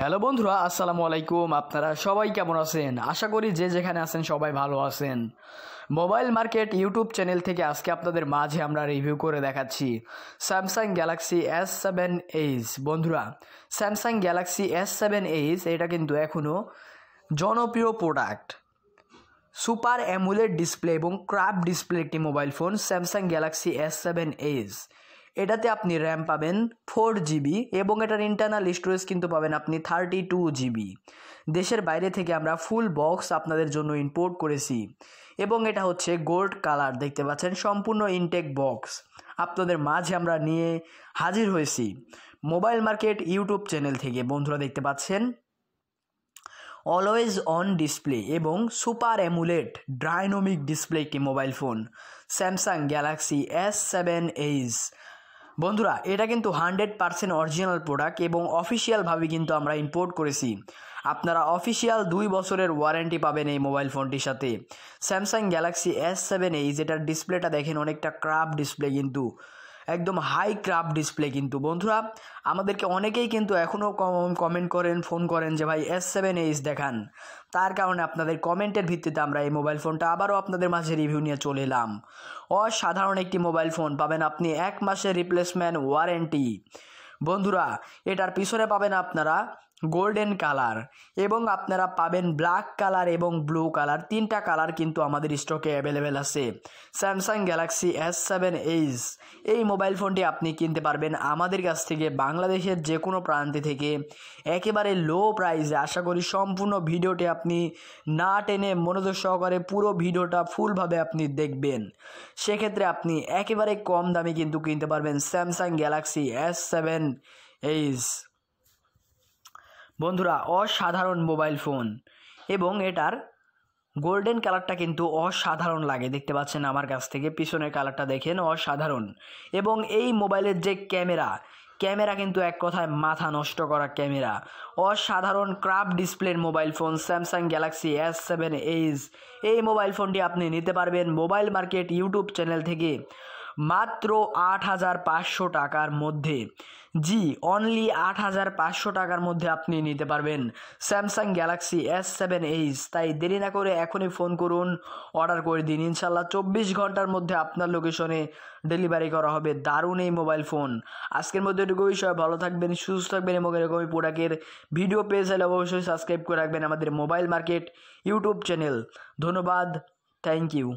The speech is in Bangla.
হ্যালো বন্ধুরা আসসালামু আলাইকুম আপনারা সবাই কেমন আছেন আশা করি যে যেখানে আছেন সবাই ভালো আছেন মোবাইল মার্কেট ইউটিউব চ্যানেল থেকে আজকে আপনাদের মাঝে আমরা রিভিউ করে দেখাচ্ছি Samsung Galaxy S seven H বন্ধুরা Samsung Galaxy S seven H এটা কিন্তু এখনও জনপ্রিয় প্রোডাক্ট সুপার অ্যামুলেট ডিসপ্লে এবং ক্রাফ ডিসপ্লে একটি mobile phone Samsung Galaxy S seven H এটাতে আপনি র্যাম পাবেন ফোর জিবি এবং এটার ইন্টারনাল স্টোরেজ কিন্তু পাবেন আপনি থার্টি টু জিবি দেশের বাইরে থেকে আমরা ফুল বক্স আপনাদের জন্য ইম্পোর্ট করেছি এবং এটা হচ্ছে গোল্ড কালার দেখতে পাচ্ছেন সম্পূর্ণ ইনটেক বক্স আপনাদের মাঝে আমরা নিয়ে হাজির হয়েছি মোবাইল মার্কেট ইউটিউব চ্যানেল থেকে বন্ধুরা দেখতে পাচ্ছেন অলওয়েজ অন ডিসপ্লে এবং সুপার অ্যামুলেট ড্রাইনোমিক ডিসপ্লে একটি mobile phone Samsung Galaxy S seven edge বন্ধুরা এটা কিন্তু হান্ড্রেড পার্সেন্ট অরিজিনাল প্রোডাক্ট এবং অফিসিয়ালভাবে কিন্তু আমরা ইম্পোর্ট করেছি আপনারা অফিসিয়াল দুই বছরের ওয়ারেন্টি পাবেন এই মোবাইল ফোনটির সাথে স্যামসাং গ্যালাক্সি এস সেভেন এই যেটার ডিসপ্লেটা দেখেন অনেকটা ক্রাপ ডিসপ্লে কিন্তু একদম হাই ক্রাফ ডিসপ্লে কিন্তু বন্ধুরা আমাদেরকে অনেকেই কিন্তু এখনও কমেন্ট করেন ফোন করেন যে ভাই এস সেভেন এইচ দেখান তার কারণে আপনাদের কমেন্টের ভিত্তিতে আমরা এই মোবাইল ফোনটা আবারও আপনাদের মাঝে রিভিউ নিয়ে চলে এলাম অসাধারণ একটি মোবাইল ফোন পাবেন আপনি এক মাসের রিপ্লেসমেন্ট ওয়ারেন্টি বন্ধুরা এটার পিছনে পাবেন আপনারা গোল্ডেন কালার এবং আপনারা পাবেন ব্ল্যাক কালার এবং ব্লু কালার তিনটা কালার কিন্তু আমাদের স্টকে অ্যাভেলেবেল আছে Samsung Galaxy S seven H এই মোবাইল ফোনটি আপনি কিনতে পারবেন আমাদের কাছ থেকে বাংলাদেশের যে কোনো প্রান্তে থেকে একেবারে লো প্রাইসে আশা করি সম্পূর্ণ ভিডিওটি আপনি না টেনে মনোযোগ সহকারে পুরো ভিডিওটা ফুলভাবে আপনি দেখবেন সেক্ষেত্রে আপনি একেবারে কম দামে কিন্তু কিনতে পারবেন Samsung Galaxy S seven H বন্ধুরা অসাধারণ মোবাইল ফোন এবং এটার গোল্ডেন কালারটা কিন্তু অসাধারণ লাগে দেখতে পাচ্ছেন আমার কাছ থেকে পিছনের কালারটা দেখেন অসাধারণ এবং এই মোবাইলের যে ক্যামেরা ক্যামেরা কিন্তু এক কথায় মাথা নষ্ট করা ক্যামেরা অসাধারণ ক্রাফ ডিসপ্লের mobile phone Samsung Galaxy S seven edge এই মোবাইল ফোনটি আপনি নিতে পারবেন মোবাইল মার্কেট ইউটিউব চ্যানেল থেকে মাত্র আট হাজার পাঁচশো টাকার মধ্যে জি অনলি আট হাজার পাঁচশো টাকার মধ্যে আপনি নিতে পারবেন Samsung Galaxy S seven H তাই দেরি না করে এখনই ফোন করুন অর্ডার করে দিন ইনশাল্লাহ চব্বিশ ঘন্টার মধ্যে আপনার লোকেশনে ডেলিভারি করা হবে দারুণ এই মোবাইল ফোন আজকের মধ্যে এটুকু বিষয় ভালো থাকবেন সুস্থ থাকবেন এবং এরকমই প্রোডাক্টের ভিডিও পেয়ে চাইলে অবশ্যই সাবস্ক্রাইব করে রাখবেন আমাদের মোবাইল মার্কেট ইউটিউব চ্যানেল ধন্যবাদ থ্যাংক ইউ